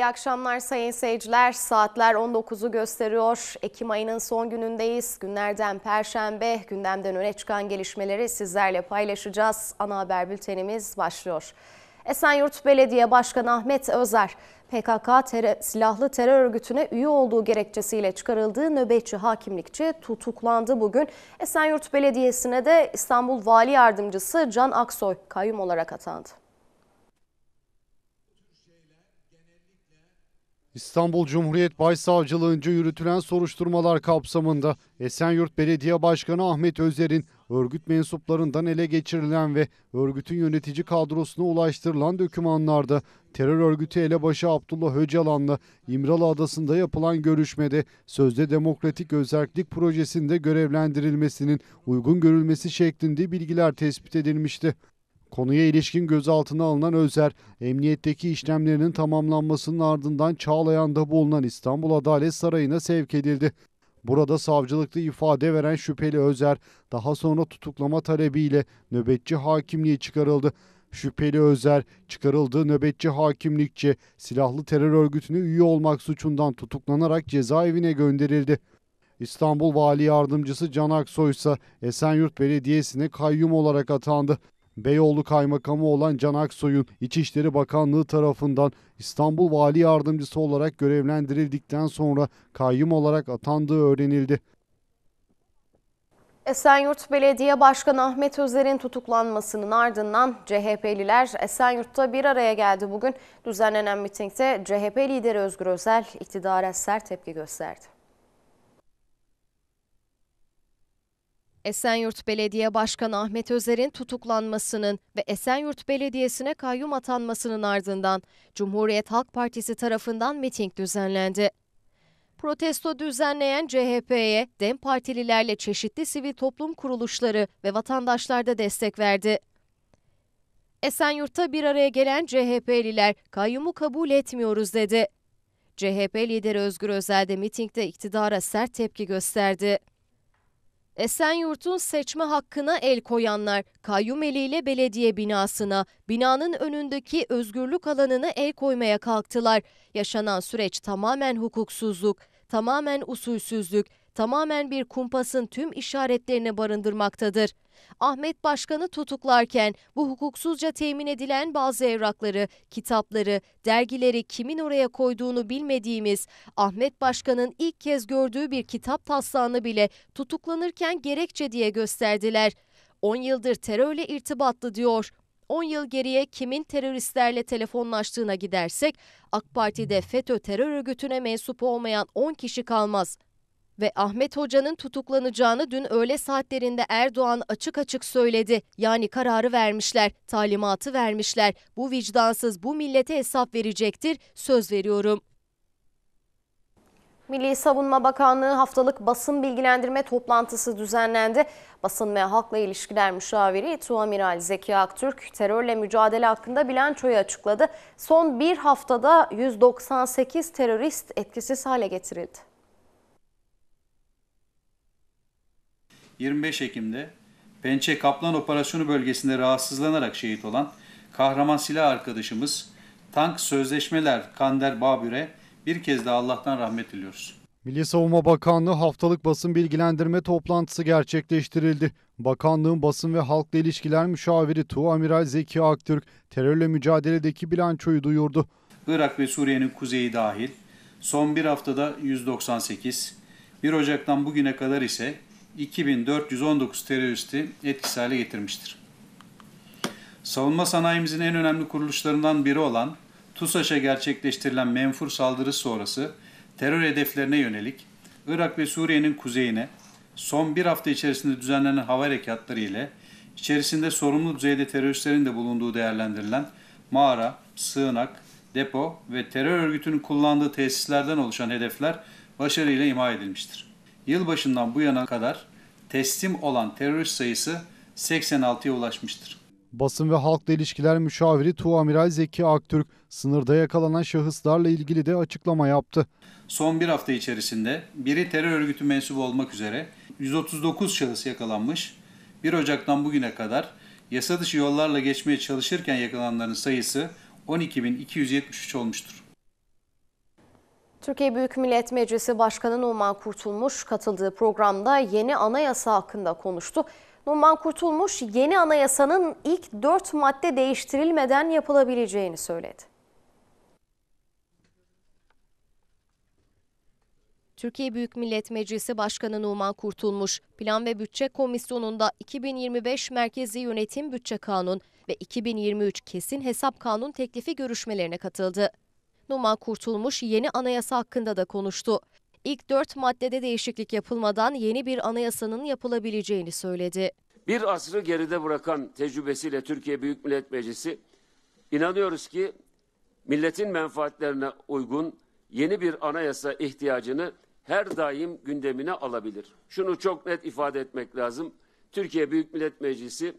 İyi akşamlar sayın seyirciler. Saatler 19'u gösteriyor. Ekim ayının son günündeyiz. Günlerden Perşembe gündemden öne çıkan gelişmeleri sizlerle paylaşacağız. Ana haber bültenimiz başlıyor. Esenyurt Belediye Başkanı Ahmet Özer, PKK ter silahlı terör örgütüne üye olduğu gerekçesiyle çıkarıldığı nöbetçi hakimlikçi tutuklandı bugün. Esenyurt Belediyesi'ne de İstanbul Vali Yardımcısı Can Aksoy kayyum olarak atandı. İstanbul Cumhuriyet Başsavcılığınca yürütülen soruşturmalar kapsamında Esenyurt Belediye Başkanı Ahmet Özer'in örgüt mensuplarından ele geçirilen ve örgütün yönetici kadrosuna ulaştırılan dokümanlarda terör örgütü elebaşı Abdullah Öcalan'la İmralı Adası'nda yapılan görüşmede sözde demokratik özellik projesinde görevlendirilmesinin uygun görülmesi şeklinde bilgiler tespit edilmişti. Konuya ilişkin gözaltına alınan Özer, emniyetteki işlemlerinin tamamlanmasının ardından Çağlayan'da bulunan İstanbul Adalet Sarayı'na sevk edildi. Burada savcılıkta ifade veren şüpheli Özer daha sonra tutuklama talebiyle nöbetçi hakimliğe çıkarıldı. Şüpheli Özer çıkarıldığı nöbetçi hakimlikçe silahlı terör örgütüne üye olmak suçundan tutuklanarak cezaevine gönderildi. İstanbul Vali Yardımcısı Can Aksoy ise Esenyurt Belediyesi'ne kayyum olarak atandı. Beyoğlu Kaymakamı olan Can Aksoy'un İçişleri Bakanlığı tarafından İstanbul Vali Yardımcısı olarak görevlendirildikten sonra kayyum olarak atandığı öğrenildi. Esenyurt Belediye Başkanı Ahmet Özer'in tutuklanmasının ardından CHP'liler Esenyurt'ta bir araya geldi bugün. Düzenlenen mitingde CHP lideri Özgür Özel iktidara sert tepki gösterdi. Esenyurt Belediye Başkanı Ahmet Özer'in tutuklanmasının ve Esenyurt Belediyesi'ne kayyum atanmasının ardından Cumhuriyet Halk Partisi tarafından miting düzenlendi. Protesto düzenleyen CHP'ye DEM partililerle çeşitli sivil toplum kuruluşları ve vatandaşlar da destek verdi. Esenyurt'ta bir araya gelen CHP'liler kayyumu kabul etmiyoruz dedi. CHP lideri Özgür Özel de mitingde iktidara sert tepki gösterdi. Esenyurt'un seçme hakkına el koyanlar Kayyumeli ile belediye binasına, binanın önündeki özgürlük alanını el koymaya kalktılar. Yaşanan süreç tamamen hukuksuzluk, tamamen usulsüzlük, tamamen bir kumpasın tüm işaretlerini barındırmaktadır. Ahmet Başkan'ı tutuklarken bu hukuksuzca temin edilen bazı evrakları, kitapları, dergileri kimin oraya koyduğunu bilmediğimiz, Ahmet Başkan'ın ilk kez gördüğü bir kitap taslağını bile tutuklanırken gerekçe diye gösterdiler. 10 yıldır terörle irtibatlı diyor. 10 yıl geriye kimin teröristlerle telefonlaştığına gidersek AK Parti'de FETÖ terör örgütüne mensup olmayan 10 kişi kalmaz. Ve Ahmet Hoca'nın tutuklanacağını dün öğle saatlerinde Erdoğan açık açık söyledi. Yani kararı vermişler, talimatı vermişler. Bu vicdansız bu millete hesap verecektir, söz veriyorum. Milli Savunma Bakanlığı haftalık basın bilgilendirme toplantısı düzenlendi. Basın ve halkla ilişkiler müşaviri Tuamiral Zeki Aktürk terörle mücadele hakkında bilançoyu açıkladı. Son bir haftada 198 terörist etkisiz hale getirildi. 25 Ekim'de Pençe Kaplan Operasyonu bölgesinde rahatsızlanarak şehit olan kahraman silah arkadaşımız Tank Sözleşmeler Kander Babür'e bir kez daha Allah'tan rahmet diliyoruz. Milli Savunma Bakanlığı haftalık basın bilgilendirme toplantısı gerçekleştirildi. Bakanlığın basın ve halkla ilişkiler müşaviri Tu Amiral Zeki Aktürk terörle mücadeledeki bilançoyu duyurdu. Irak ve Suriye'nin kuzeyi dahil son bir haftada 198, 1 Ocak'tan bugüne kadar ise 2419 teröristi etkisiz hale getirmiştir. Savunma sanayimizin en önemli kuruluşlarından biri olan TUSAŞ'a gerçekleştirilen menfur saldırı sonrası terör hedeflerine yönelik Irak ve Suriye'nin kuzeyine son bir hafta içerisinde düzenlenen hava harekatları ile içerisinde sorumlu düzeyde teröristlerin de bulunduğu değerlendirilen mağara, sığınak, depo ve terör örgütünün kullandığı tesislerden oluşan hedefler başarıyla imha edilmiştir yılbaşından bu yana kadar teslim olan terörist sayısı 86'ya ulaşmıştır. Basın ve Halkla İlişkiler Müşaviri Tuğamiral Zeki Aktürk sınırda yakalanan şahıslarla ilgili de açıklama yaptı. Son bir hafta içerisinde biri terör örgütü mensubu olmak üzere 139 şahıs yakalanmış. 1 Ocak'tan bugüne kadar yasa dışı yollarla geçmeye çalışırken yakalananların sayısı 12.273 olmuştur. Türkiye Büyük Millet Meclisi Başkanı Numan Kurtulmuş katıldığı programda yeni anayasa hakkında konuştu. Numan Kurtulmuş yeni anayasanın ilk dört madde değiştirilmeden yapılabileceğini söyledi. Türkiye Büyük Millet Meclisi Başkanı Numan Kurtulmuş, Plan ve Bütçe Komisyonu'nda 2025 Merkezi Yönetim Bütçe Kanun ve 2023 Kesin Hesap Kanun teklifi görüşmelerine katıldı. Numan Kurtulmuş yeni anayasa hakkında da konuştu. İlk dört maddede değişiklik yapılmadan yeni bir anayasanın yapılabileceğini söyledi. Bir asrı geride bırakan tecrübesiyle Türkiye Büyük Millet Meclisi inanıyoruz ki milletin menfaatlerine uygun yeni bir anayasa ihtiyacını her daim gündemine alabilir. Şunu çok net ifade etmek lazım. Türkiye Büyük Millet Meclisi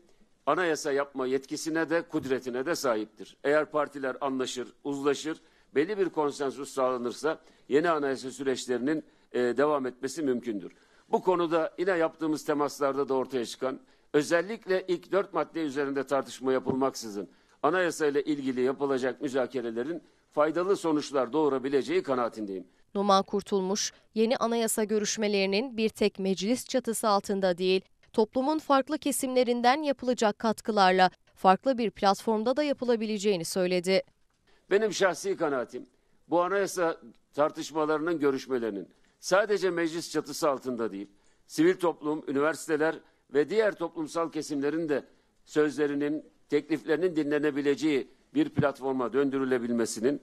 anayasa yapma yetkisine de kudretine de sahiptir. Eğer partiler anlaşır, uzlaşır belli bir konsensus sağlanırsa yeni anayasa süreçlerinin e, devam etmesi mümkündür. Bu konuda yine yaptığımız temaslarda da ortaya çıkan özellikle ilk dört madde üzerinde tartışma yapılmaksızın anayasayla ilgili yapılacak müzakerelerin faydalı sonuçlar doğurabileceği kanaatindeyim. Numan Kurtulmuş, yeni anayasa görüşmelerinin bir tek meclis çatısı altında değil, toplumun farklı kesimlerinden yapılacak katkılarla farklı bir platformda da yapılabileceğini söyledi. Benim şahsi kanaatim bu anayasa tartışmalarının görüşmelerinin sadece meclis çatısı altında değil, sivil toplum, üniversiteler ve diğer toplumsal kesimlerin de sözlerinin, tekliflerinin dinlenebileceği bir platforma döndürülebilmesinin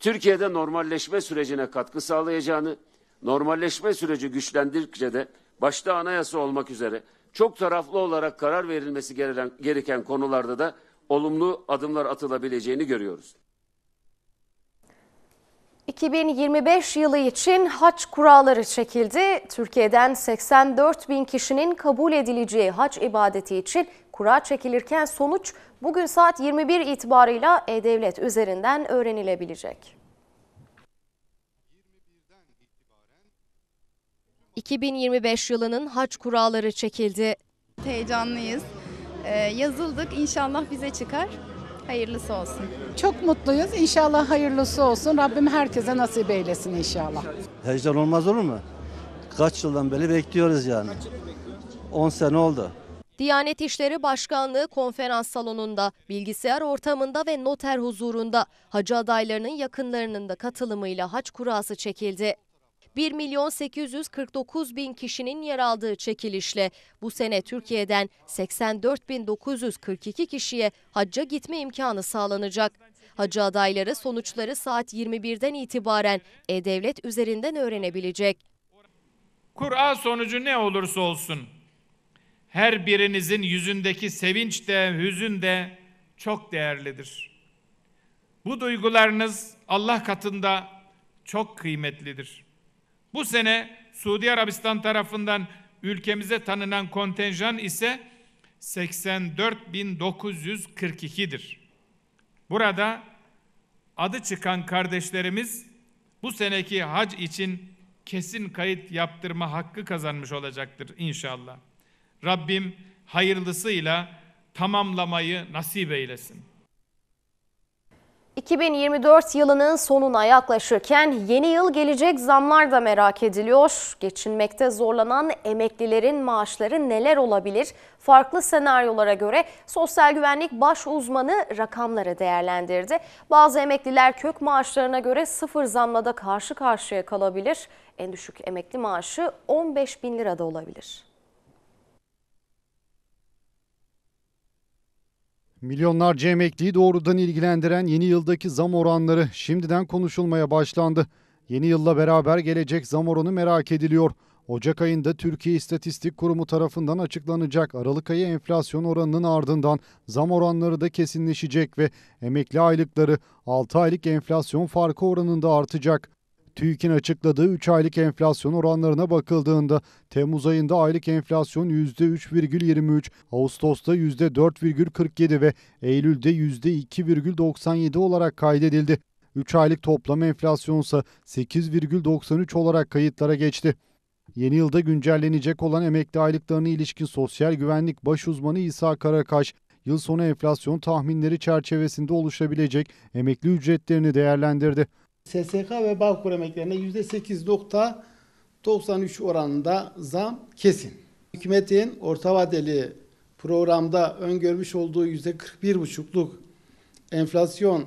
Türkiye'de normalleşme sürecine katkı sağlayacağını, normalleşme süreci güçlendirdikçe de başta anayasa olmak üzere çok taraflı olarak karar verilmesi gereken, gereken konularda da olumlu adımlar atılabileceğini görüyoruz. 2025 yılı için haç kuralları çekildi. Türkiye'den 84 bin kişinin kabul edileceği haç ibadeti için kura çekilirken sonuç bugün saat 21 itibarıyla E-Devlet üzerinden öğrenilebilecek. 2025 yılının haç kuralları çekildi. Heyecanlıyız. Ee, yazıldık. İnşallah bize çıkar. Hayırlısı olsun. Çok mutluyuz. İnşallah hayırlısı olsun. Rabbim herkese nasip eylesin inşallah. Heyecan olmaz olur mu? Kaç yıldan beri bekliyoruz yani. 10 sene oldu. Diyanet İşleri Başkanlığı konferans salonunda, bilgisayar ortamında ve noter huzurunda hacı adaylarının yakınlarının da katılımıyla haç kurası çekildi. 1 milyon 849 bin kişinin yer aldığı çekilişle bu sene Türkiye'den 84.942 kişiye hacca gitme imkanı sağlanacak. Hacı adayları sonuçları saat 21'den itibaren e-devlet üzerinden öğrenebilecek. Kur'a sonucu ne olursa olsun her birinizin yüzündeki sevinç de hüzün de çok değerlidir. Bu duygularınız Allah katında çok kıymetlidir. Bu sene Suudi Arabistan tarafından ülkemize tanınan kontenjan ise 84.942'dir. Burada adı çıkan kardeşlerimiz bu seneki hac için kesin kayıt yaptırma hakkı kazanmış olacaktır inşallah. Rabbim hayırlısıyla tamamlamayı nasip eylesin. 2024 yılının sonuna yaklaşırken yeni yıl gelecek zamlar da merak ediliyor. Geçinmekte zorlanan emeklilerin maaşları neler olabilir? Farklı senaryolara göre Sosyal Güvenlik Baş Uzmanı rakamları değerlendirdi. Bazı emekliler kök maaşlarına göre sıfır zamla da karşı karşıya kalabilir. En düşük emekli maaşı 15 bin lirada olabilir. Milyonlarca emekliyi doğrudan ilgilendiren yeni yıldaki zam oranları şimdiden konuşulmaya başlandı. Yeni yılla beraber gelecek zam oranı merak ediliyor. Ocak ayında Türkiye İstatistik Kurumu tarafından açıklanacak Aralık ayı enflasyon oranının ardından zam oranları da kesinleşecek ve emekli aylıkları 6 aylık enflasyon farkı oranında artacak. TÜİK'in açıkladığı 3 aylık enflasyon oranlarına bakıldığında Temmuz ayında aylık enflasyon %3,23, Ağustos'ta %4,47 ve Eylül'de %2,97 olarak kaydedildi. 3 aylık toplam enflasyon ise 8,93 olarak kayıtlara geçti. Yeni yılda güncellenecek olan emekli aylıklarına ilişkin Sosyal Güvenlik Baş Uzmanı İsa Karakaş, yıl sonu enflasyon tahminleri çerçevesinde oluşabilecek emekli ücretlerini değerlendirdi. SSK ve Bağkur emeklerine %8.93 oranında zam kesin. Hükümetin orta vadeli programda öngörmüş olduğu %41.5'luk enflasyon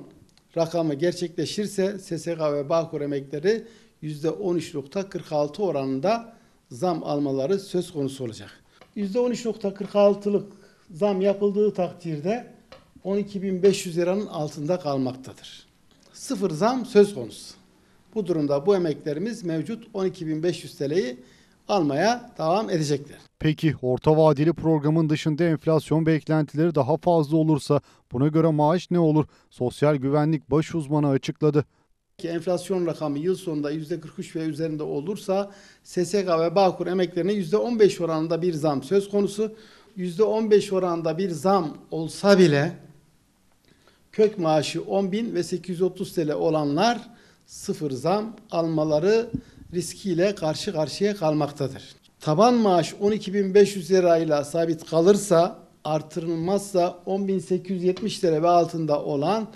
rakamı gerçekleşirse SSK ve Bağkur emekleri %13.46 oranında zam almaları söz konusu olacak. %13.46'lık zam yapıldığı takdirde 12.500 liranın altında kalmaktadır sıfır zam söz konusu. Bu durumda bu emeklerimiz mevcut 12.500 TL'yi almaya devam edecekler. Peki orta vadeli programın dışında enflasyon beklentileri daha fazla olursa buna göre maaş ne olur? Sosyal güvenlik baş uzmanı açıkladı. Ki enflasyon rakamı yıl sonunda %43 ve üzerinde olursa SSK ve Bağkur emeklerine %15 oranında bir zam söz konusu. %15 oranında bir zam olsa bile kök maaşı 10 bin ve 830 TL olanlar sıfır zam almaları riskiyle karşı karşıya kalmaktadır. Taban maaş 12.500 ile sabit kalırsa artırılmazsa 10.870 lira ve altında olan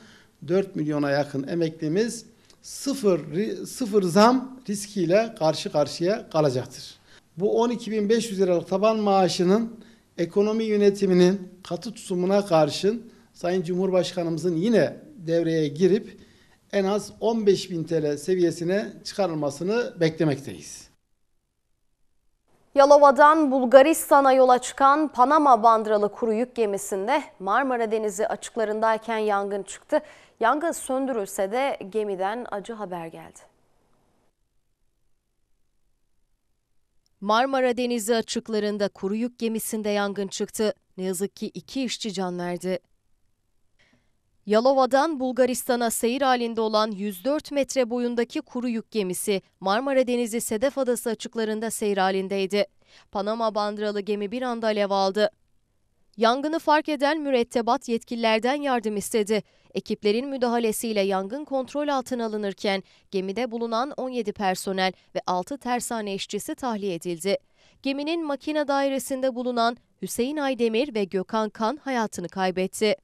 4 milyona yakın emeklimiz sıfır, sıfır zam riskiyle karşı karşıya kalacaktır. Bu 12.500 liralık taban maaşının ekonomi yönetiminin katı tutumuna karşın Sayın Cumhurbaşkanımızın yine devreye girip en az 15 bin TL seviyesine çıkarılmasını beklemekteyiz. Yalova'dan Bulgaristan'a yola çıkan Panama bandralı kuru yük gemisinde Marmara Denizi açıklarındayken yangın çıktı. Yangın söndürülse de gemiden acı haber geldi. Marmara Denizi açıklarında kuru yük gemisinde yangın çıktı. Ne yazık ki iki işçi can verdi. Yalova'dan Bulgaristan'a seyir halinde olan 104 metre boyundaki kuru yük gemisi Marmara Denizi Sedef Adası açıklarında seyir halindeydi. Panama bandıralı gemi bir anda alev aldı. Yangını fark eden mürettebat yetkililerden yardım istedi. Ekiplerin müdahalesiyle yangın kontrol altına alınırken gemide bulunan 17 personel ve 6 tersane işçisi tahliye edildi. Geminin makine dairesinde bulunan Hüseyin Aydemir ve Gökhan Kan hayatını kaybetti.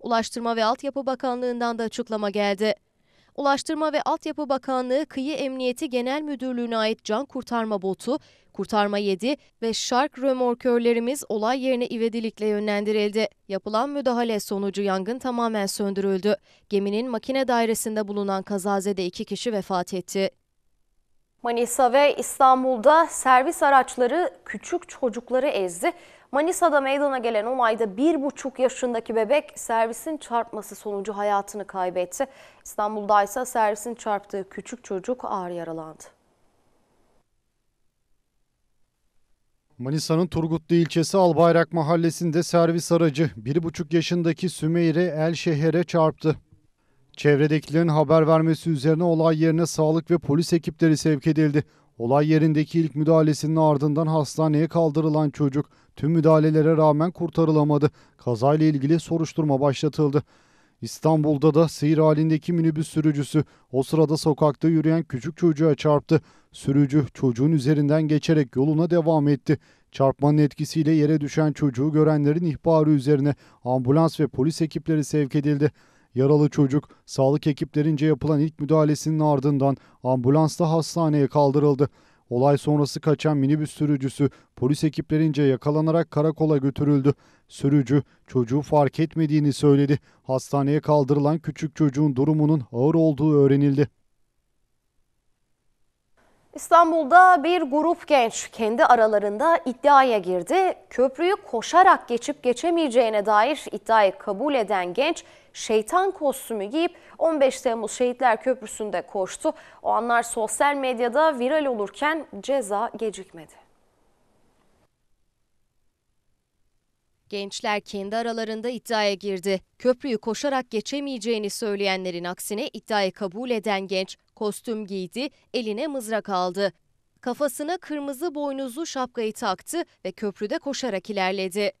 Ulaştırma ve Altyapı Bakanlığı'ndan da açıklama geldi. Ulaştırma ve Altyapı Bakanlığı Kıyı Emniyeti Genel Müdürlüğü'ne ait can kurtarma botu, kurtarma 7 ve şark römorkörlerimiz olay yerine ivedilikle yönlendirildi. Yapılan müdahale sonucu yangın tamamen söndürüldü. Geminin makine dairesinde bulunan kazazede iki kişi vefat etti. Manisa ve İstanbul'da servis araçları küçük çocukları ezdi. Manisa'da meydana gelen olayda 1,5 yaşındaki bebek servisin çarpması sonucu hayatını kaybetti. İstanbul'da ise servisin çarptığı küçük çocuk ağır yaralandı. Manisa'nın Turgutlu ilçesi Albayrak mahallesinde servis aracı 1,5 yaşındaki Sümeyre Elşehir'e çarptı. Çevredekilerin haber vermesi üzerine olay yerine sağlık ve polis ekipleri sevk edildi. Olay yerindeki ilk müdahalesinin ardından hastaneye kaldırılan çocuk tüm müdahalelere rağmen kurtarılamadı. Kazayla ilgili soruşturma başlatıldı. İstanbul'da da seyir halindeki minibüs sürücüsü o sırada sokakta yürüyen küçük çocuğa çarptı. Sürücü çocuğun üzerinden geçerek yoluna devam etti. Çarpmanın etkisiyle yere düşen çocuğu görenlerin ihbarı üzerine ambulans ve polis ekipleri sevk edildi. Yaralı çocuk sağlık ekiplerince yapılan ilk müdahalesinin ardından ambulansla hastaneye kaldırıldı. Olay sonrası kaçan minibüs sürücüsü polis ekiplerince yakalanarak karakola götürüldü. Sürücü çocuğu fark etmediğini söyledi. Hastaneye kaldırılan küçük çocuğun durumunun ağır olduğu öğrenildi. İstanbul'da bir grup genç kendi aralarında iddiaya girdi. Köprüyü koşarak geçip geçemeyeceğine dair iddiayı kabul eden genç şeytan kostümü giyip 15 Temmuz Şehitler Köprüsü'nde koştu. O anlar sosyal medyada viral olurken ceza gecikmedi. Gençler kendi aralarında iddiaya girdi. Köprüyü koşarak geçemeyeceğini söyleyenlerin aksine iddiayı kabul eden genç kostüm giydi, eline mızrak aldı. Kafasına kırmızı boynuzlu şapkayı taktı ve köprüde koşarak ilerledi.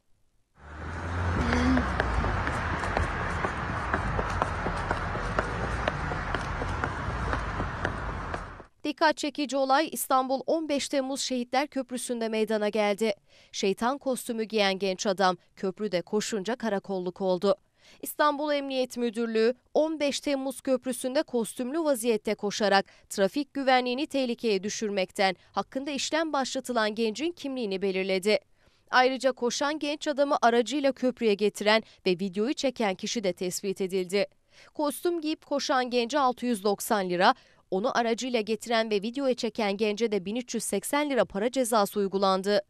Dikkat çekici olay İstanbul 15 Temmuz Şehitler Köprüsü'nde meydana geldi. Şeytan kostümü giyen genç adam köprüde koşunca karakolluk oldu. İstanbul Emniyet Müdürlüğü 15 Temmuz Köprüsü'nde kostümlü vaziyette koşarak trafik güvenliğini tehlikeye düşürmekten hakkında işlem başlatılan gencin kimliğini belirledi. Ayrıca koşan genç adamı aracıyla köprüye getiren ve videoyu çeken kişi de tespit edildi. Kostüm giyip koşan gence 690 lira, onu aracıyla getiren ve videoya çeken gence de 1380 lira para cezası uygulandı.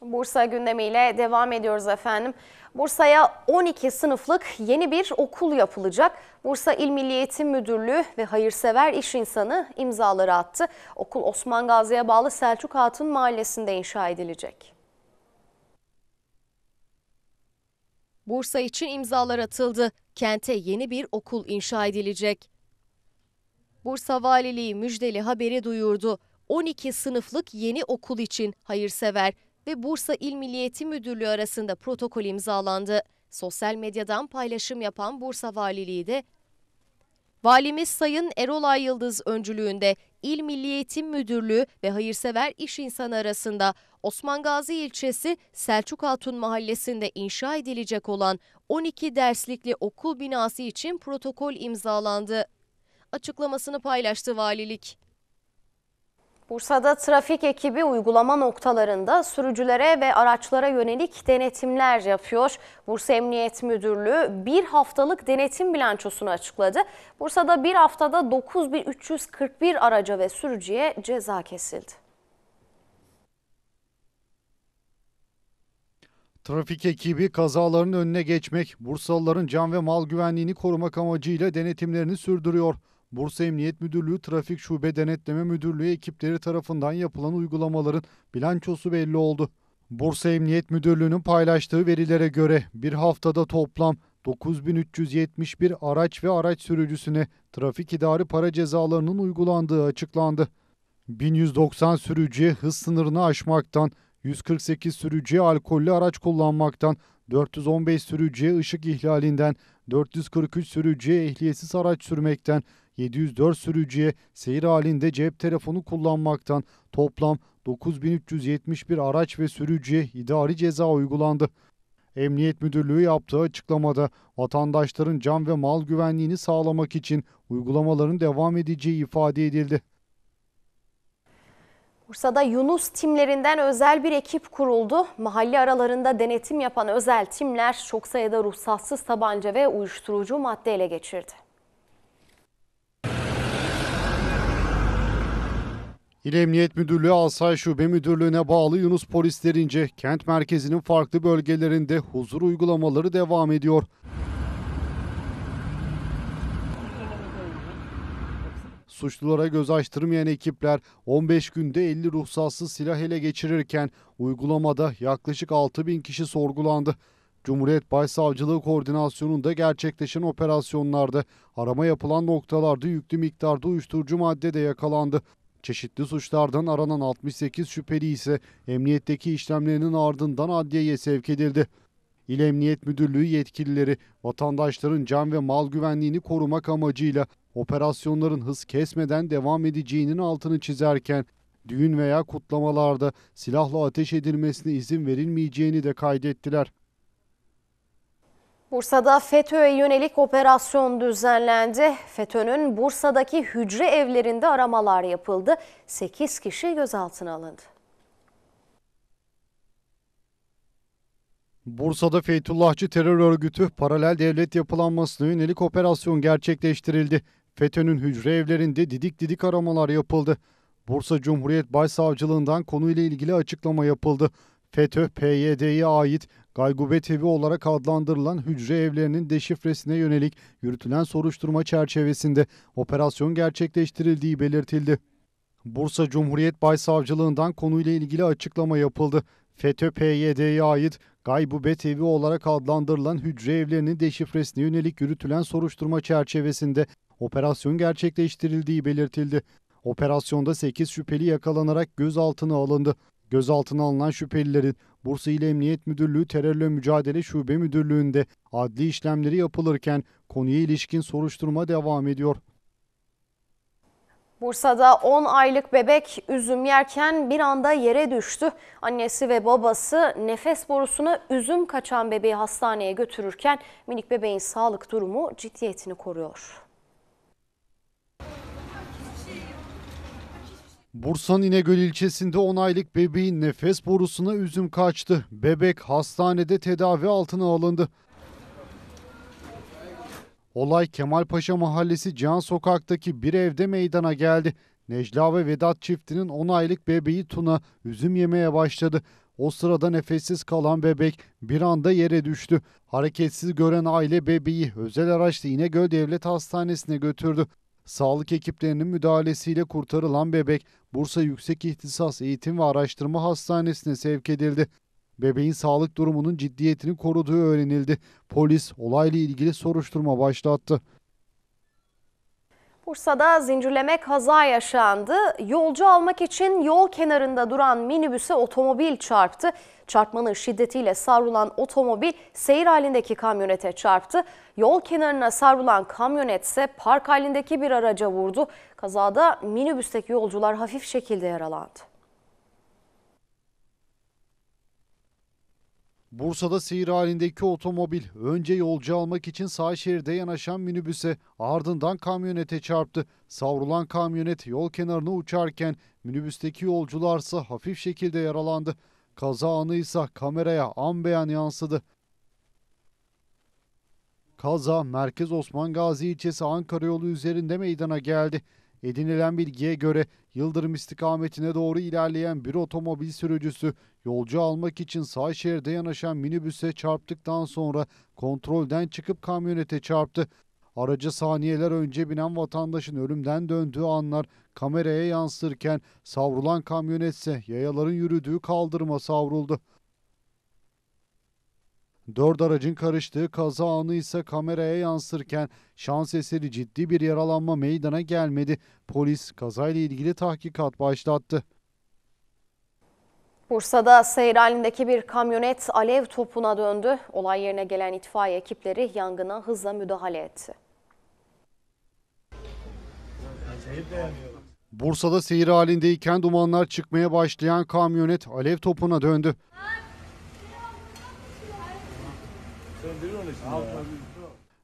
Bursa gündemiyle devam ediyoruz efendim. Bursa'ya 12 sınıflık yeni bir okul yapılacak. Bursa İl Milli Eğitim Müdürlüğü ve hayırsever iş insanı imzaları attı. Okul Osman Gazi'ye bağlı Selçuk Hatun Mahallesi'nde inşa edilecek. Bursa için imzalar atıldı. Kente yeni bir okul inşa edilecek. Bursa Valiliği müjdeli haberi duyurdu. 12 sınıflık yeni okul için hayırsever ve Bursa İl Milliyeti Müdürlüğü arasında protokol imzalandı. Sosyal medyadan paylaşım yapan Bursa Valiliği de Valimiz Sayın Erol Ayıldız öncülüğünde İl Milli Müdürlüğü ve hayırsever iş insanı arasında Osman Gazi ilçesi Selçuk Hatun mahallesinde inşa edilecek olan 12 derslikli okul binası için protokol imzalandı açıklamasını paylaştı valilik. Bursa'da trafik ekibi uygulama noktalarında sürücülere ve araçlara yönelik denetimler yapıyor. Bursa Emniyet Müdürlüğü bir haftalık denetim bilançosunu açıkladı. Bursa'da bir haftada 9341 araca ve sürücüye ceza kesildi. Trafik ekibi kazaların önüne geçmek, Bursalıların can ve mal güvenliğini korumak amacıyla denetimlerini sürdürüyor. Bursa Emniyet Müdürlüğü Trafik Şube Denetleme Müdürlüğü ekipleri tarafından yapılan uygulamaların bilançosu belli oldu. Bursa Emniyet Müdürlüğü'nün paylaştığı verilere göre bir haftada toplam 9371 araç ve araç sürücüsüne trafik idari para cezalarının uygulandığı açıklandı. 1190 sürücüye hız sınırını aşmaktan, 148 sürücüye alkollü araç kullanmaktan, 415 sürücüye ışık ihlalinden, 443 sürücüye ehliyetsiz araç sürmekten, 704 sürücüye seyir halinde cep telefonu kullanmaktan toplam 9371 araç ve sürücüye idari ceza uygulandı. Emniyet Müdürlüğü yaptığı açıklamada vatandaşların can ve mal güvenliğini sağlamak için uygulamaların devam edeceği ifade edildi. Bursa'da Yunus timlerinden özel bir ekip kuruldu. Mahalle aralarında denetim yapan özel timler çok sayıda ruhsatsız tabanca ve uyuşturucu madde ele geçirdi. İl Emniyet Müdürlüğü Asay Şube Müdürlüğü'ne bağlı Yunus polislerince kent merkezinin farklı bölgelerinde huzur uygulamaları devam ediyor. Suçlulara göz açtırmayan ekipler 15 günde 50 ruhsatsız silah ele geçirirken uygulamada yaklaşık 6 bin kişi sorgulandı. Cumhuriyet Başsavcılığı koordinasyonunda gerçekleşen operasyonlarda arama yapılan noktalarda yüklü miktarda uyuşturucu madde de yakalandı. Çeşitli suçlardan aranan 68 şüpheli ise emniyetteki işlemlerinin ardından adliyeye sevk edildi. İl Emniyet Müdürlüğü yetkilileri vatandaşların can ve mal güvenliğini korumak amacıyla operasyonların hız kesmeden devam edeceğinin altını çizerken düğün veya kutlamalarda silahla ateş edilmesine izin verilmeyeceğini de kaydettiler. Bursa'da FETÖ'ye yönelik operasyon düzenlendi. FETÖ'nün Bursa'daki hücre evlerinde aramalar yapıldı. 8 kişi gözaltına alındı. Bursa'da Feytullahçı terör örgütü paralel devlet yapılanmasına yönelik operasyon gerçekleştirildi. FETÖ'nün hücre evlerinde didik didik aramalar yapıldı. Bursa Cumhuriyet Başsavcılığından konuyla ilgili açıklama yapıldı. FETÖ-PYD'ye ait gaygubet evi olarak adlandırılan hücre evlerinin deşifresine yönelik yürütülen soruşturma çerçevesinde operasyon gerçekleştirildiği belirtildi. Bursa Cumhuriyet Başsavcılığından konuyla ilgili açıklama yapıldı. FETÖ-PYD'ye ait gaybubet evi olarak adlandırılan hücre evlerinin deşifresine yönelik yürütülen soruşturma çerçevesinde operasyon gerçekleştirildiği belirtildi. Operasyonda 8 şüpheli yakalanarak gözaltına alındı. Gözaltına alınan şüphelilerin Bursa İl Emniyet Müdürlüğü Terörle Mücadele Şube Müdürlüğü'nde adli işlemleri yapılırken konuya ilişkin soruşturma devam ediyor. Bursa'da 10 aylık bebek üzüm yerken bir anda yere düştü. Annesi ve babası nefes borusuna üzüm kaçan bebeği hastaneye götürürken minik bebeğin sağlık durumu ciddiyetini koruyor. Bursa'nın İnegöl ilçesinde 10 aylık bebeğin nefes borusuna üzüm kaçtı. Bebek hastanede tedavi altına alındı. Olay Kemalpaşa Mahallesi Can Sokak'taki bir evde meydana geldi. Necla ve Vedat çiftinin 10 aylık bebeği Tuna üzüm yemeye başladı. O sırada nefessiz kalan bebek bir anda yere düştü. Hareketsiz gören aile bebeği özel araçla İnegöl Devlet Hastanesi'ne götürdü. Sağlık ekiplerinin müdahalesiyle kurtarılan bebek Bursa Yüksek İhtisas Eğitim ve Araştırma Hastanesi'ne sevk edildi. Bebeğin sağlık durumunun ciddiyetini koruduğu öğrenildi. Polis olayla ilgili soruşturma başlattı. Bursa'da zincirleme kaza yaşandı. Yolcu almak için yol kenarında duran minibüse otomobil çarptı. Çarpmanın şiddetiyle savrulan otomobil seyir halindeki kamyonete çarptı. Yol kenarına savrulan kamyonet ise park halindeki bir araca vurdu. Kazada minibüsteki yolcular hafif şekilde yaralandı. Bursa'da seyir halindeki otomobil önce yolcu almak için sağ şeride yanaşan minibüse ardından kamyonete çarptı. Savrulan kamyonet yol kenarına uçarken minibüsteki yolcularsa hafif şekilde yaralandı. Kaza anıysa kameraya an beyan yansıdı. Kaza Merkez Osman Gazi ilçesi Ankara yolu üzerinde meydana geldi. Edinilen bilgiye göre Yıldırım istikametine doğru ilerleyen bir otomobil sürücüsü yolcu almak için sağ şeride yanaşan minibüse çarptıktan sonra kontrolden çıkıp kamyonete çarptı. Aracı saniyeler önce binen vatandaşın ölümden döndüğü anlar kameraya yansırken savrulan kamyonetse yayaların yürüdüğü kaldırıma savruldu. Dört aracın karıştığı kaza anı ise kameraya yansırken şans eseri ciddi bir yaralanma meydana gelmedi. Polis kazayla ilgili tahkikat başlattı. Bursa'da seyir halindeki bir kamyonet alev topuna döndü. Olay yerine gelen itfaiye ekipleri yangına hızla müdahale etti. Bursa'da seyir halindeyken dumanlar çıkmaya başlayan kamyonet alev topuna döndü.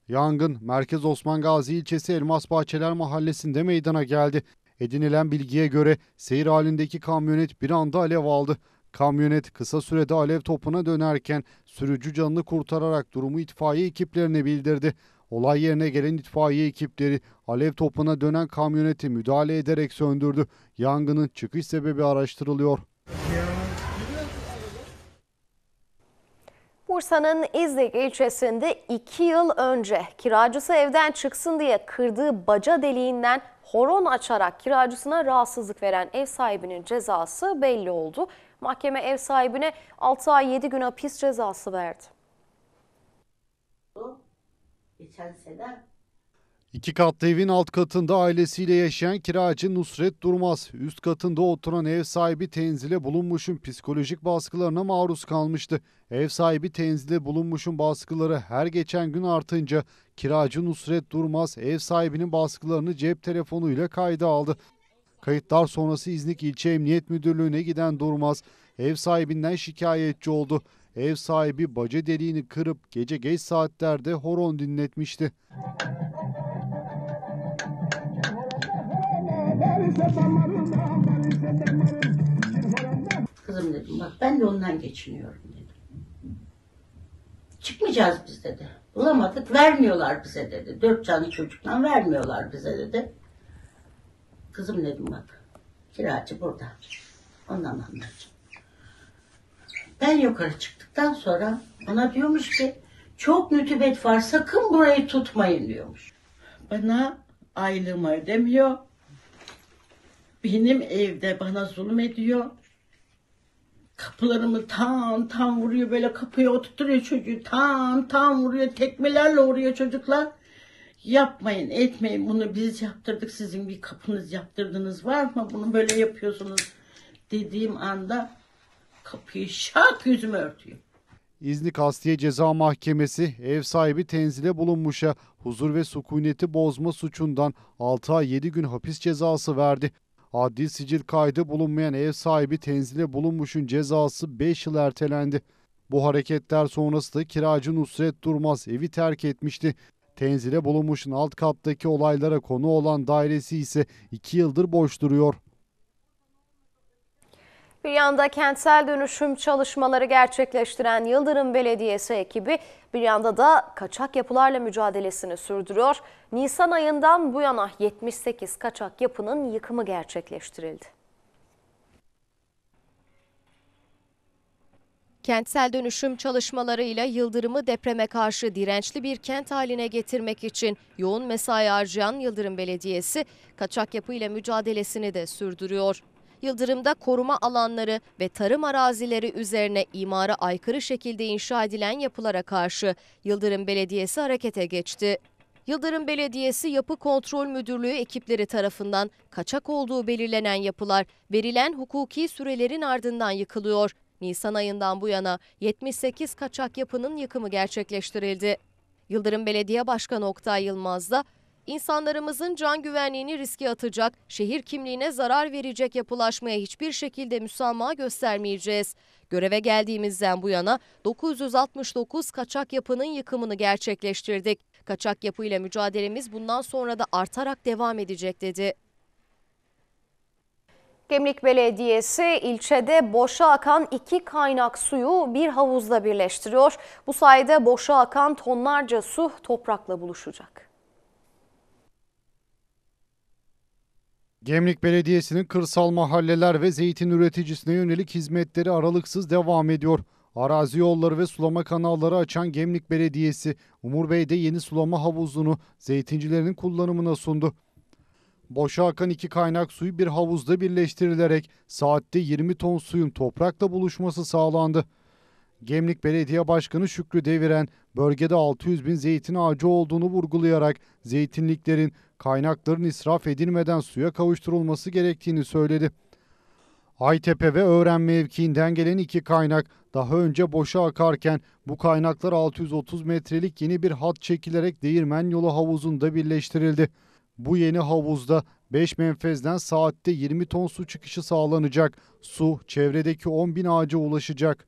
Yangın Merkez Osman Gazi ilçesi Elmas Bahçeler mahallesinde meydana geldi. Edinilen bilgiye göre seyir halindeki kamyonet bir anda alev aldı. Kamyonet kısa sürede alev topuna dönerken sürücü canını kurtararak durumu itfaiye ekiplerine bildirdi. Olay yerine gelen itfaiye ekipleri alev topuna dönen kamyoneti müdahale ederek söndürdü. Yangının çıkış sebebi araştırılıyor. Bursa'nın İznik ilçesinde 2 yıl önce kiracısı evden çıksın diye kırdığı baca deliğinden horon açarak kiracısına rahatsızlık veren ev sahibinin cezası belli oldu. Mahkeme ev sahibine 6 ay 7 gün hapis cezası verdi geçen sene. İki katlı evin alt katında ailesiyle yaşayan kiracı Nusret Durmaz, üst katında oturan ev sahibi Tenzile Bulunmuş'un psikolojik baskılarına maruz kalmıştı. Ev sahibi Tenzile Bulunmuş'un baskıları her geçen gün artınca kiracı Nusret Durmaz ev sahibinin baskılarını cep telefonuyla kayda aldı. Kayıtlar sonrası İznik İlçe Emniyet Müdürlüğü'ne giden Durmaz ev sahibinden şikayetçi oldu ev sahibi baca deliğini kırıp gece geç saatlerde horon dinletmişti. Kızım dedim bak ben de ondan geçiniyorum dedim. Çıkmayacağız biz dedi. Bulamadık vermiyorlar bize dedi. Dört canlı çocuktan vermiyorlar bize dedi. Kızım dedim bak kiracı burada. Ondan anlatacağım. Ben yukarı çıktıktan sonra ona diyormuş ki çok mütübet var sakın burayı tutmayın diyormuş. Bana aylığımı ödemiyor. Benim evde bana zulüm ediyor. Kapılarımı tam tam vuruyor böyle kapıya oturtuyor çocuğu tam tam vuruyor tekmelerle vuruyor çocuklar. Yapmayın etmeyin bunu biz yaptırdık sizin bir kapınız yaptırdınız var mı bunu böyle yapıyorsunuz dediğim anda Kapıyı şak yüzüme örtüyor. İznik Asliye Ceza Mahkemesi ev sahibi tenzile bulunmuşa huzur ve sükuneti bozma suçundan 6 ay 7 gün hapis cezası verdi. Adli sicil kaydı bulunmayan ev sahibi tenzile bulunmuşun cezası 5 yıl ertelendi. Bu hareketler sonrası da kiracı Nusret Durmaz evi terk etmişti. Tenzile bulunmuşun alt kattaki olaylara konu olan dairesi ise 2 yıldır boş duruyor. Bir yanda kentsel dönüşüm çalışmaları gerçekleştiren Yıldırım Belediyesi ekibi bir yanda da kaçak yapılarla mücadelesini sürdürüyor. Nisan ayından bu yana 78 kaçak yapının yıkımı gerçekleştirildi. Kentsel dönüşüm çalışmalarıyla Yıldırım'ı depreme karşı dirençli bir kent haline getirmek için yoğun mesai harcayan Yıldırım Belediyesi kaçak yapıyla mücadelesini de sürdürüyor. Yıldırım'da koruma alanları ve tarım arazileri üzerine imara aykırı şekilde inşa edilen yapılara karşı Yıldırım Belediyesi harekete geçti. Yıldırım Belediyesi Yapı Kontrol Müdürlüğü ekipleri tarafından kaçak olduğu belirlenen yapılar verilen hukuki sürelerin ardından yıkılıyor. Nisan ayından bu yana 78 kaçak yapının yıkımı gerçekleştirildi. Yıldırım Belediye Başkanı Oktay Yılmaz da insanlarımızın can güvenliğini riske atacak, şehir kimliğine zarar verecek yapılaşmaya hiçbir şekilde müsamaha göstermeyeceğiz. Göreve geldiğimizden bu yana 969 kaçak yapının yıkımını gerçekleştirdik. Kaçak yapıyla mücadelemiz bundan sonra da artarak devam edecek dedi. Gemlik Belediyesi ilçede boşa akan iki kaynak suyu bir havuzla birleştiriyor. Bu sayede boşa akan tonlarca su toprakla buluşacak. Gemlik Belediyesi'nin kırsal mahalleler ve zeytin üreticisine yönelik hizmetleri aralıksız devam ediyor. Arazi yolları ve sulama kanalları açan Gemlik Belediyesi, Umur Bey'de yeni sulama havuzunu zeytincilerin kullanımına sundu. Boşa akan iki kaynak suyu bir havuzda birleştirilerek saatte 20 ton suyun toprakla buluşması sağlandı. Gemlik Belediye Başkanı Şükrü Deviren, bölgede 600 bin zeytin ağacı olduğunu vurgulayarak zeytinliklerin kaynakların israf edilmeden suya kavuşturulması gerektiğini söyledi. Aytepe ve Öğren mevkiinden gelen iki kaynak daha önce boşa akarken bu kaynaklar 630 metrelik yeni bir hat çekilerek Değirmen Yolu havuzunda birleştirildi. Bu yeni havuzda 5 menfezden saatte 20 ton su çıkışı sağlanacak. Su çevredeki 10 bin ağaca ulaşacak.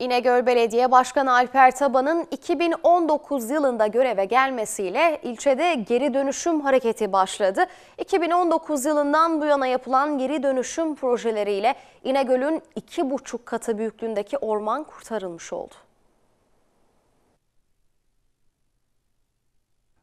İnegöl Belediye Başkanı Alper Taban'ın 2019 yılında göreve gelmesiyle ilçede geri dönüşüm hareketi başladı. 2019 yılından bu yana yapılan geri dönüşüm projeleriyle İnegöl'ün 2,5 katı büyüklüğündeki orman kurtarılmış oldu.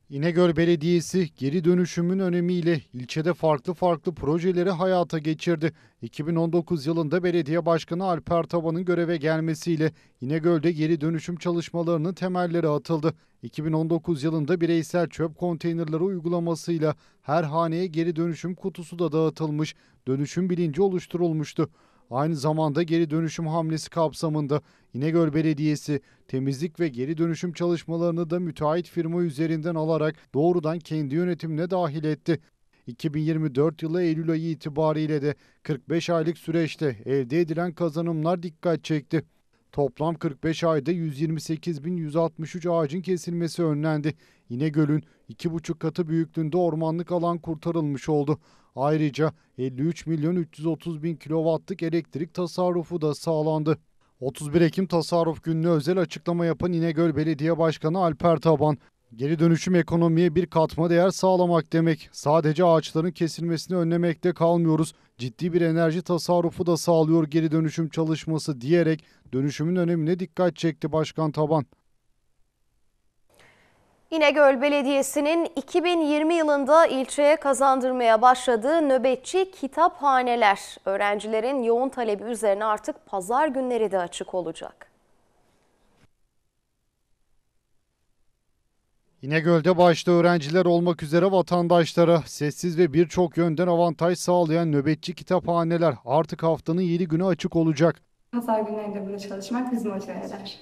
İnegöl Belediyesi geri dönüşümün önemiyle ilçede farklı farklı projeleri hayata geçirdi. 2019 yılında belediye başkanı Alper Taban'ın göreve gelmesiyle İnegöl'de geri dönüşüm çalışmalarının temelleri atıldı. 2019 yılında bireysel çöp konteynerleri uygulamasıyla her haneye geri dönüşüm kutusu da dağıtılmış, dönüşüm bilinci oluşturulmuştu. Aynı zamanda geri dönüşüm hamlesi kapsamında İnegöl Belediyesi temizlik ve geri dönüşüm çalışmalarını da müteahhit firma üzerinden alarak doğrudan kendi yönetimine dahil etti. 2024 yılı Eylül ayı itibariyle de 45 aylık süreçte elde edilen kazanımlar dikkat çekti. Toplam 45 ayda 128.163 ağacın kesilmesi önlendi. İnegöl'ün 2,5 katı büyüklüğünde ormanlık alan kurtarılmış oldu. Ayrıca 53 milyon 330 bin kilovatlık elektrik tasarrufu da sağlandı. 31 Ekim Tasarruf Günü'ne özel açıklama yapan İnegöl Belediye Başkanı Alper Taban, Geri dönüşüm ekonomiye bir katma değer sağlamak demek. Sadece ağaçların kesilmesini önlemekte kalmıyoruz. Ciddi bir enerji tasarrufu da sağlıyor geri dönüşüm çalışması diyerek dönüşümün önemine dikkat çekti Başkan Taban. İnegöl Belediyesi'nin 2020 yılında ilçeye kazandırmaya başladığı nöbetçi kitaphaneler öğrencilerin yoğun talebi üzerine artık pazar günleri de açık olacak. İnegöl'de başta öğrenciler olmak üzere vatandaşlara sessiz ve birçok yönden avantaj sağlayan nöbetçi kitaphaneler artık haftanın 7 günü açık olacak. Pazar günlerinde burada çalışmak bizim hoca eder.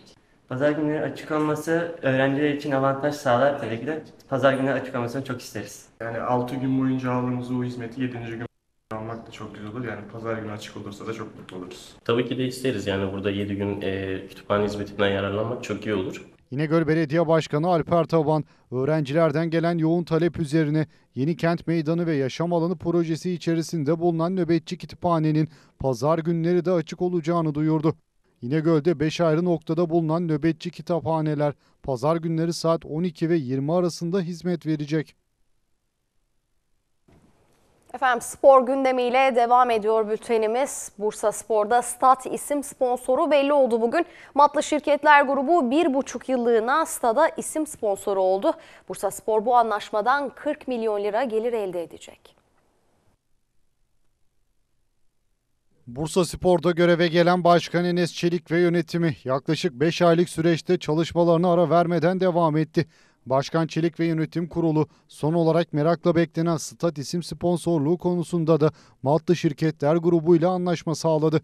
Pazar günleri açık olması öğrenciler için avantaj sağlar tabii ki de. Pazar günleri açık olmasını çok isteriz. Yani 6 gün boyunca aldığımız o hizmeti 7. gün almak da çok güzel olur. Yani pazar günü açık olursa da çok mutlu oluruz. Tabii ki de isteriz. Yani burada 7 gün e, kütüphane hizmetinden yararlanmak çok iyi olur. İnegöl Belediye Başkanı Alper Taban, öğrencilerden gelen yoğun talep üzerine Yeni Kent Meydanı ve Yaşam Alanı projesi içerisinde bulunan nöbetçi kütüphanenin pazar günleri de açık olacağını duyurdu. İnegöl'de 5 ayrı noktada bulunan nöbetçi kitaphaneler pazar günleri saat 12 ve 20 arasında hizmet verecek. Efendim spor gündemiyle devam ediyor bültenimiz. Bursa Spor'da Stat isim sponsoru belli oldu bugün. Matlı Şirketler Grubu 1,5 yıllığına Stada isim sponsoru oldu. Bursa Spor bu anlaşmadan 40 milyon lira gelir elde edecek. Bursa Spor'da göreve gelen Başkan Enes Çelik ve yönetimi yaklaşık 5 aylık süreçte çalışmalarını ara vermeden devam etti. Başkan Çelik ve yönetim kurulu son olarak merakla beklenen Stat isim sponsorluğu konusunda da Malta Şirketler Grubu ile anlaşma sağladı.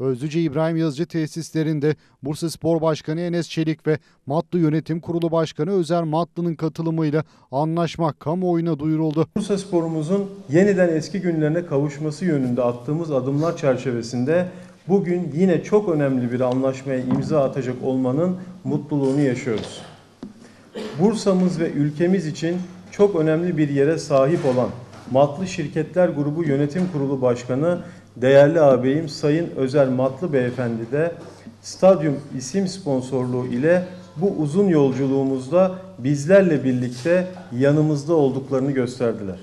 Özlüce İbrahim Yazıcı tesislerinde Bursa Spor Başkanı Enes Çelik ve Matlı Yönetim Kurulu Başkanı Özer Matlı'nın katılımıyla anlaşma kamuoyuna duyuruldu. Bursa Spor'umuzun yeniden eski günlerine kavuşması yönünde attığımız adımlar çerçevesinde bugün yine çok önemli bir anlaşmaya imza atacak olmanın mutluluğunu yaşıyoruz. Bursa'mız ve ülkemiz için çok önemli bir yere sahip olan Matlı Şirketler Grubu Yönetim Kurulu Başkanı değerli ağabeyim Sayın Özel Matlı Beyefendi de Stadyum isim sponsorluğu ile bu uzun yolculuğumuzda bizlerle birlikte yanımızda olduklarını gösterdiler.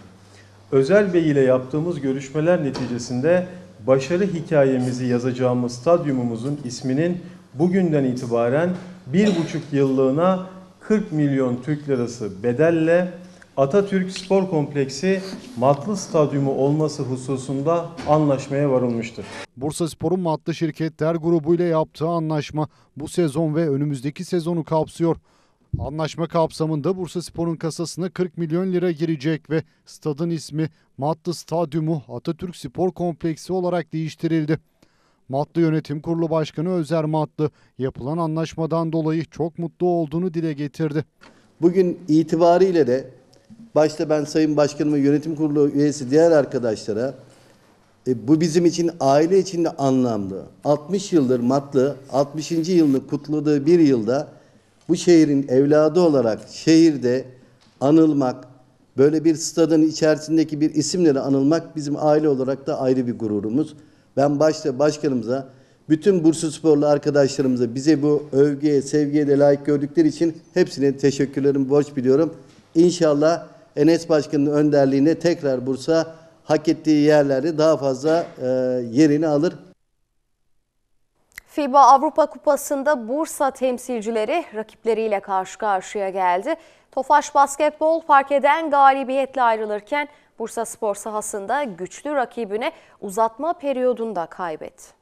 Özel Bey ile yaptığımız görüşmeler neticesinde başarı hikayemizi yazacağımız stadyumumuzun isminin bugünden itibaren bir buçuk yıllığına 40 milyon Türk lirası bedelle Atatürk Spor Kompleksi Matlı Stadyumu olması hususunda anlaşmaya varılmıştır. Bursa Spor'un Matlı Şirketler Grubu ile yaptığı anlaşma bu sezon ve önümüzdeki sezonu kapsıyor. Anlaşma kapsamında Bursa Spor'un kasasına 40 milyon lira girecek ve stadın ismi Matlı Stadyumu Atatürk Spor Kompleksi olarak değiştirildi. Matlı Yönetim Kurulu Başkanı Özer Matlı yapılan anlaşmadan dolayı çok mutlu olduğunu dile getirdi. Bugün itibariyle de Başta ben Sayın Başkanımın yönetim kurulu üyesi diğer arkadaşlara e, bu bizim için aile için de anlamlı. 60 yıldır Matlı 60. yılını kutladığı bir yılda bu şehrin evladı olarak şehirde anılmak, böyle bir stadın içerisindeki bir isimle de anılmak bizim aile olarak da ayrı bir gururumuz. Ben başta başkanımıza, bütün Bursa Sporlu arkadaşlarımıza bize bu övgüye, sevgiye de layık gördükleri için hepsine teşekkürlerimi borç biliyorum. İnşallah Enes Başkan'ın önderliğine tekrar Bursa hak ettiği yerleri daha fazla e, yerini alır. FIBA Avrupa Kupası'nda Bursa temsilcileri rakipleriyle karşı karşıya geldi. Tofaş Basketbol fark eden galibiyetle ayrılırken Bursa spor sahasında güçlü rakibine uzatma periyodunda kaybetti.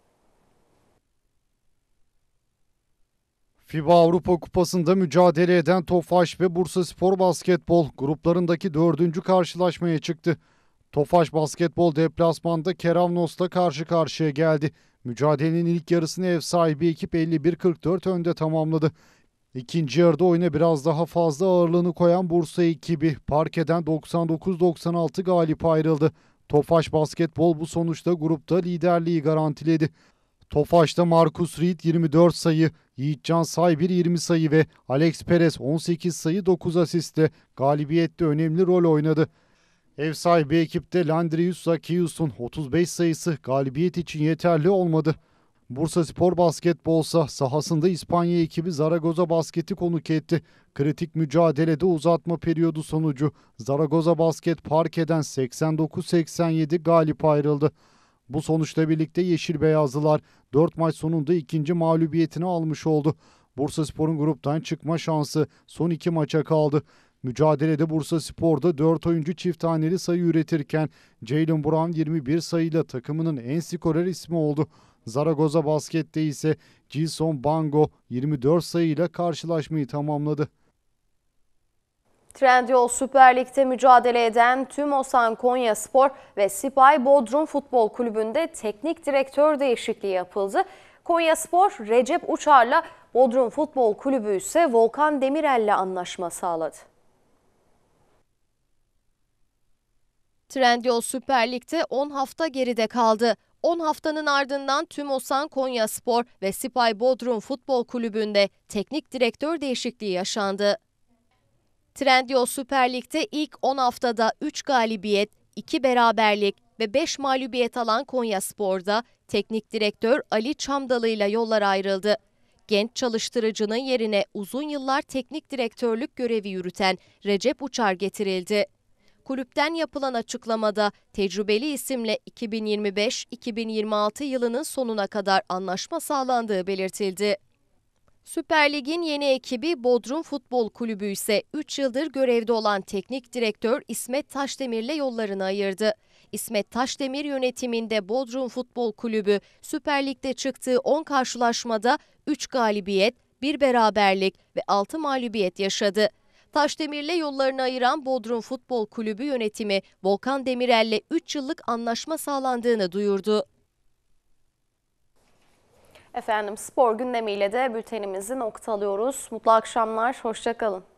FIBA Avrupa Kupası'nda mücadele eden Tofaş ve Bursa Spor Basketbol gruplarındaki dördüncü karşılaşmaya çıktı. Tofaş Basketbol deplasmanda Keravnos'la karşı karşıya geldi. Mücadelenin ilk yarısını ev sahibi ekip 51-44 önde tamamladı. İkinci yarıda oyuna biraz daha fazla ağırlığını koyan Bursa ekibi parkeden 99-96 galip ayrıldı. Tofaş Basketbol bu sonuçta grupta liderliği garantiledi. Tofaş'ta Marcus Reed 24 sayı, Yiğitcan Saybir 20 sayı ve Alex Perez 18 sayı 9 asistle galibiyette önemli rol oynadı. Ev sahibi ekipte Landrius Zakius'un 35 sayısı galibiyet için yeterli olmadı. Bursa Spor Basketbolsa sahasında İspanya ekibi Zaragoza Basket'i konuk etti. Kritik mücadelede uzatma periyodu sonucu Zaragoza Basket park eden 89-87 galip ayrıldı. Bu sonuçla birlikte Yeşil Beyazlılar 4 maç sonunda ikinci mağlubiyetini almış oldu. Bursa Spor'un gruptan çıkma şansı son iki maça kaldı. Mücadelede Bursa Spor'da 4 oyuncu çift taneli sayı üretirken Jalen Brown 21 sayıyla takımının en skorer ismi oldu. Zaragoza Basket'te ise Gilson Bango 24 sayıyla karşılaşmayı tamamladı. Trendyol Süper Lig'de mücadele eden tüm osan Konya Spor ve Sipay Bodrum Futbol Kulübü'nde teknik direktör değişikliği yapıldı. Konya Spor Recep Uçar'la Bodrum Futbol Kulübü ise Volkan Demirel'le anlaşma sağladı. Trendyol Süper Lig'de 10 hafta geride kaldı. 10 haftanın ardından tüm osan Konya Spor ve Sipay Bodrum Futbol Kulübü'nde teknik direktör değişikliği yaşandı. Trendyol Süper Lig'de ilk 10 haftada 3 galibiyet, 2 beraberlik ve 5 mağlubiyet alan Konya Spor'da teknik direktör Ali Çamdalı ile yollar ayrıldı. Genç çalıştırıcının yerine uzun yıllar teknik direktörlük görevi yürüten Recep Uçar getirildi. Kulüpten yapılan açıklamada tecrübeli isimle 2025-2026 yılının sonuna kadar anlaşma sağlandığı belirtildi. Süper Lig'in yeni ekibi Bodrum Futbol Kulübü ise 3 yıldır görevde olan teknik direktör İsmet Taşdemir'le yollarını ayırdı. İsmet Taşdemir yönetiminde Bodrum Futbol Kulübü Süper Lig'de çıktığı 10 karşılaşmada 3 galibiyet, 1 beraberlik ve 6 mağlubiyet yaşadı. Taşdemir'le yollarını ayıran Bodrum Futbol Kulübü yönetimi Volkan Demirel'le 3 yıllık anlaşma sağlandığını duyurdu. Efendim spor gündemiyle de bültenimizi noktalıyoruz. Mutlu akşamlar, hoşçakalın.